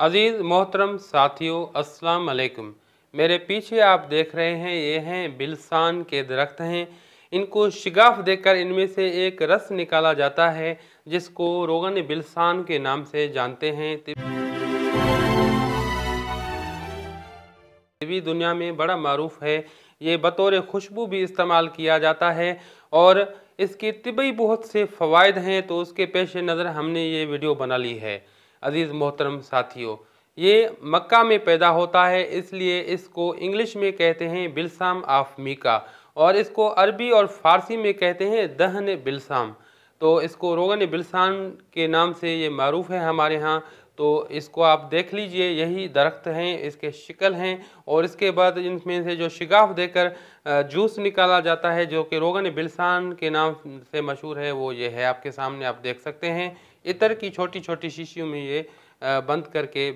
अजीज़ मोहतरम साथियों अस्सलाम वालेकुम मेरे पीछे आप देख रहे हैं ये हैं बिलसान के दरख्त हैं इनको शिगाफ देकर इनमें से एक रस निकाला जाता है जिसको रोगन बिलसान के नाम से जानते हैं तिबी दुनिया में बड़ा मरूफ है ये बतौर खुशबू भी इस्तेमाल किया जाता है और इसके तिबी बहुत से फ़वाद हैं तो उसके पेश नज़र हमने ये वीडियो बना ली है अज़ीज़ मोहतरम साथियों ये मक्का में पैदा होता है इसलिए इसको इंग्लिश में कहते हैं बिलसाम आफ मीका और इसको अरबी और फारसी में कहते हैं दहन बिलसाम तो इसको रोगन बिलसान के नाम से ये मरूफ़ है हमारे यहाँ तो इसको आप देख लीजिए यही दरख्त हैं इसके शिकल हैं और इसके बाद इनमें से जो शिगाफ देकर जूस निकाला जाता है जो कि रोगन बिलसान के नाम से मशहूर है वो ये है आपके सामने आप देख सकते हैं इतर की छोटी छोटी शीशियों में ये बंद करके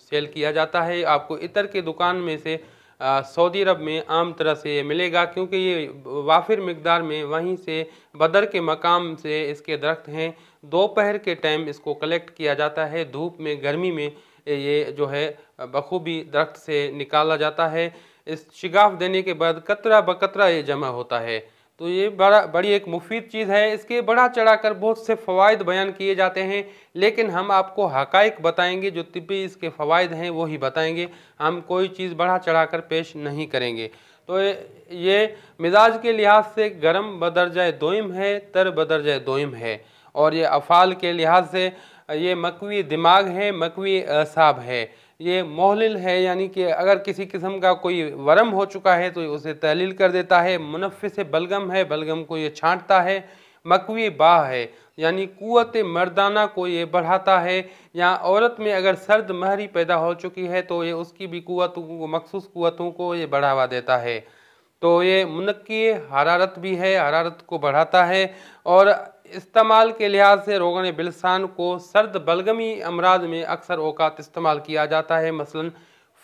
सेल किया जाता है आपको इतर के दुकान में से सऊदी अरब में आम तरह से ये मिलेगा क्योंकि ये वाफिर मकदार में वहीं से बदर के मकाम से इसके दरख्त हैं दोपहर के टाइम इसको कलेक्ट किया जाता है धूप में गर्मी में ये जो है बखूबी दरख्त से निकाला जाता है इस शिगाफ देने के बाद कतरा बकतरा ये जमा होता है तो ये बड़ा बड़ी एक मुफीद चीज़ है इसके बड़ा चढ़ाकर बहुत से फ़वाद बयान किए जाते हैं लेकिन हम आपको हकाइक बताएंगे जो तबी इसके फ़वाद हैं वो ही बताएंगे हम कोई चीज़ बढ़ा चढ़ाकर पेश नहीं करेंगे तो ये मिजाज के लिहाज से गर्म बदरजा दोइम है तर बदरजा दोइम है और ये अफ़ाल के लिहाज से ये मकवी दिमाग है मकवी असाब है ये मोहलिल है यानी कि अगर किसी किस्म का कोई वरम हो चुका है तो उसे तहलील कर देता है मुनफ़ से बलगम है बलगम को ये छांटता है मकवी बा है यानी कुत मर्दाना को ये बढ़ाता है या औरत में अगर सर्द महरी पैदा हो चुकी है तो ये उसकी भी कुतों को मखसूस कुतों को ये बढ़ावा देता है तो ये मुनक्की हरारत भी है हरारत को बढ़ाता है और इस्तेमाल के लिहाज से रोगन बिलसान को सर्द बलगमी अमराज में अक्सर अवकात इस्तेमाल किया जाता है मसलन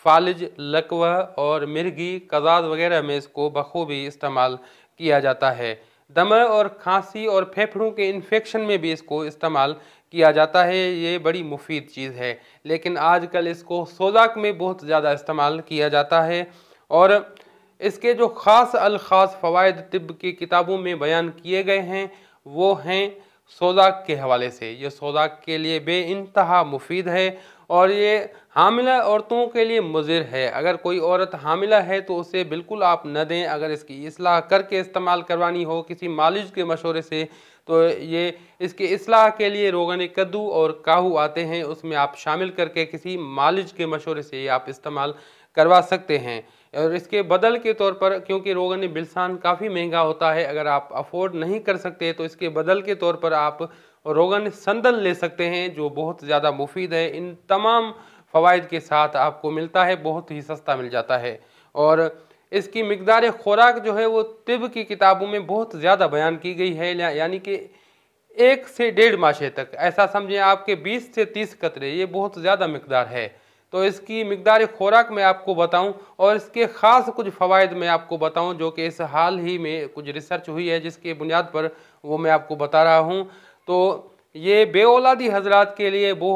फालिज लकवा और मिर्गी कजाद वगैरह में इसको बखूबी इस्तेमाल किया जाता है दमा और खांसी और फेफड़ों के इन्फेक्शन में भी इसको इस्तेमाल किया जाता है ये बड़ी मुफीद चीज़ है लेकिन आजकल इसको सोजाक में बहुत ज़्यादा इस्तेमाल किया जाता है और इसके जो ख़ास अलखास फ़वाद तिब की किताबों में बयान किए गए हैं वो हैं सोदाक के हवाले से ये सोदाक के लिए बे इंतहा मुफीद है और ये हामिला औरतों के लिए मुजिर है अगर कोई औरत हामिला है तो उसे बिल्कुल आप न दें अगर इसकी असलाह करके इस्तेमाल करवानी हो किसी मालिज के मशोरे से तो ये इसके असलाह के लिए रोगन कद्दू और काहू आते हैं उसमें आप शामिल करके किसी मालिज के मशोरे से ये आप इस्तेमाल करवा सकते हैं और इसके बदल के तौर पर क्योंकि रोगन बिलसान काफ़ी महंगा होता है अगर आप अफोर्ड नहीं कर सकते तो इसके बदल के तौर पर आप रोगन संदल ले सकते हैं जो बहुत ज़्यादा मुफीद है इन तमाम फ़वाद के साथ आपको मिलता है बहुत ही सस्ता मिल जाता है और इसकी मकदार खुराक जो है वो तिब की किताबों में बहुत ज़्यादा बयान की गई है यानी कि एक से डेढ़ माशे तक ऐसा समझें आपके 20 से 30 कतरे ये बहुत ज़्यादा मकदार है तो इसकी मकदार खुराक मैं आपको बताऊं और इसके ख़ास कुछ फ़वाद मैं आपको बताऊं जो कि इस हाल ही में कुछ रिसर्च हुई है जिसके बुनियाद पर वो मैं आपको बता रहा हूं तो ये बे औलादी हजरात के लिए वो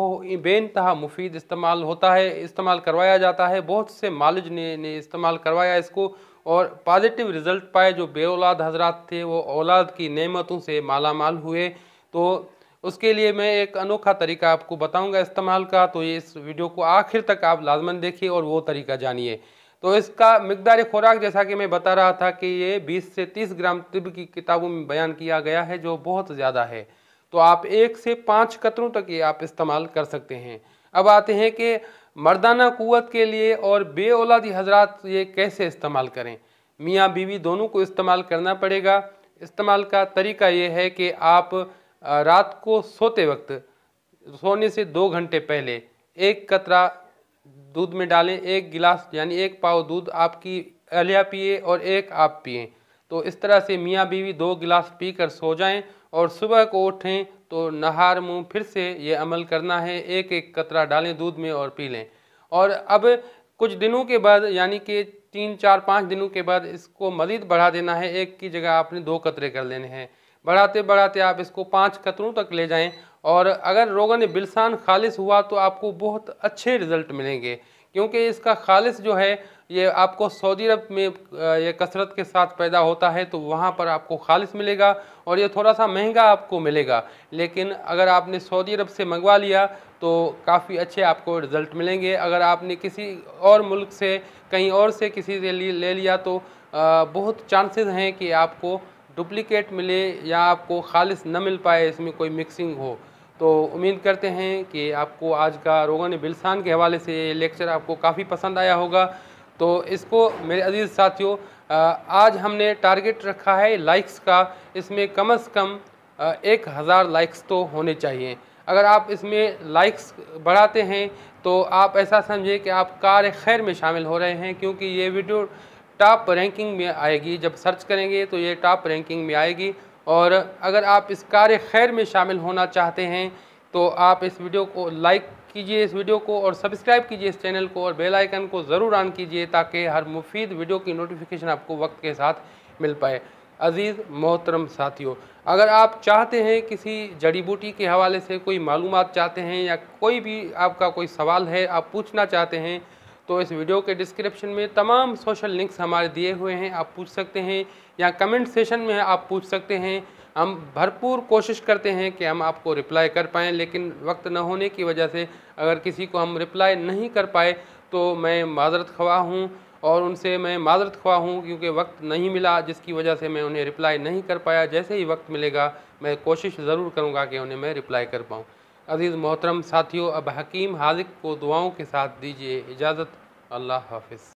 बेानतहा मुफीद इस्तेमाल होता है इस्तेमाल करवाया जाता है बहुत से मालिज ने, ने इस्तेमाल करवाया इसको और पॉजिटिव रिज़ल्ट पाए जो बे औलाद हजरात थे वो औलाद की नेमतों से मालामाल हुए तो उसके लिए मैं एक अनोखा तरीका आपको बताऊंगा इस्तेमाल का तो ये इस वीडियो को आखिर तक आप लाजमन देखिए और वो तरीका जानिए तो इसका मकदार खुराक जैसा कि मैं बता रहा था कि ये 20 से 30 ग्राम तिब की किताबों में बयान किया गया है जो बहुत ज़्यादा है तो आप एक से पाँच कतरों तक ये आप इस्तेमाल कर सकते हैं अब आते हैं कि मर्दाना क़वत के लिए और बे औलादी हजरात ये कैसे इस्तेमाल करें मियाँ बीवी दोनों को इस्तेमाल करना पड़ेगा इस्तेमाल का तरीका ये है कि आप रात को सोते वक्त सोने से दो घंटे पहले एक कतरा दूध में डालें एक गिलास यानी एक पाव दूध आपकी अहलिया पिए और एक आप पिए तो इस तरह से मियाँ बीवी दो गिलास पीकर सो जाएं और सुबह को उठें तो नहार मुंह फिर से ये अमल करना है एक एक कतरा डालें दूध में और पी लें और अब कुछ दिनों के बाद यानी कि तीन चार पाँच दिनों के बाद इसको मजीद बढ़ा देना है एक की जगह आपने दो कतरे कर लेने हैं बढ़ाते बढ़ाते आप इसको पाँच कतरों तक ले जाएँ और अगर रोगन बिलसान खालिश हुआ तो आपको बहुत अच्छे रिज़ल्ट मिलेंगे क्योंकि इसका खालिश जो है ये आपको सऊदी अरब में ये कसरत के साथ पैदा होता है तो वहाँ पर आपको खालिश मिलेगा और ये थोड़ा सा महंगा आपको मिलेगा लेकिन अगर आपने सऊदी अरब से मंगवा लिया तो काफ़ी अच्छे आपको रिज़ल्ट मिलेंगे अगर आपने किसी और मुल्क से कहीं और से किसी से ले लिया तो बहुत चांसेस हैं कि आपको डुप्लिकेट मिले या आपको खालिश न मिल पाए इसमें कोई मिक्सिंग हो तो उम्मीद करते हैं कि आपको आज का रोगन बिलसान के हवाले से ये लेक्चर आपको काफ़ी पसंद आया होगा तो इसको मेरे अजीज़ साथियों आज हमने टारगेट रखा है लाइक्स का इसमें कम अज़ कम एक हज़ार लाइक्स तो होने चाहिए अगर आप इसमें लाइक्स बढ़ाते हैं तो आप ऐसा समझें कि आप कार खैर में शामिल हो रहे हैं क्योंकि ये वीडियो टॉप रैंकिंग में आएगी जब सर्च करेंगे तो ये टॉप रैंकिंग में आएगी और अगर आप इस कार्य खैर में शामिल होना चाहते हैं तो आप इस वीडियो को लाइक कीजिए इस वीडियो को और सब्सक्राइब कीजिए इस चैनल को और बेल आइकन को ज़रूर ऑन कीजिए ताकि हर मुफीद वीडियो की नोटिफिकेशन आपको वक्त के साथ मिल पाए अज़ीज़ मोहतरम साथियों अगर आप चाहते हैं किसी जड़ी बूटी के हवाले से कोई मालूम चाहते हैं या कोई भी आपका कोई सवाल है आप पूछना चाहते हैं तो इस वीडियो के डिस्क्रिप्शन में तमाम सोशल लिंक्स हमारे दिए हुए हैं आप पूछ सकते हैं या कमेंट सेशन में आप पूछ सकते हैं हम भरपूर कोशिश करते हैं कि हम आपको रिप्लाई कर पाएँ लेकिन वक्त न होने की वजह से अगर किसी को हम रिप्लाई नहीं कर पाए तो मैं माजरत खवा हूँ और उनसे मैं माजरत खवा हूँ क्योंकि वक्त नहीं मिला जिसकी वजह से मैं उन्हें रिप्लाई नहीं कर पाया जैसे ही वक्त मिलेगा मैं कोशिश ज़रूर करूँगा कि उन्हें मैं रिप्लाई कर पाऊँ अजीज़ मोहतरम साथियों अब हकीम हाजिक को दुआओं के साथ दीजिए इजाज़त अल्लाह हाफिज़